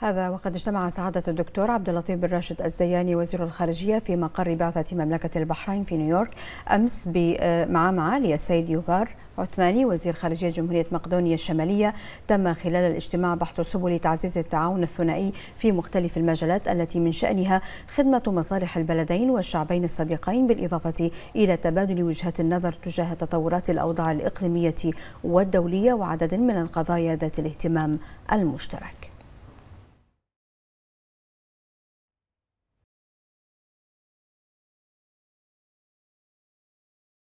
هذا وقد اجتمع سعادة الدكتور عبد اللطيف بن راشد الزياني وزير الخارجية في مقر بعثة مملكة البحرين في نيويورك أمس آه، مع معالي السيد يوبار عثماني وزير خارجية جمهورية مقدونيا الشمالية تم خلال الاجتماع بحث سبل تعزيز التعاون الثنائي في مختلف المجالات التي من شأنها خدمة مصالح البلدين والشعبين الصديقين بالإضافة إلى تبادل وجهة النظر تجاه تطورات الأوضاع الإقليمية والدولية وعدد من القضايا ذات الاهتمام المشترك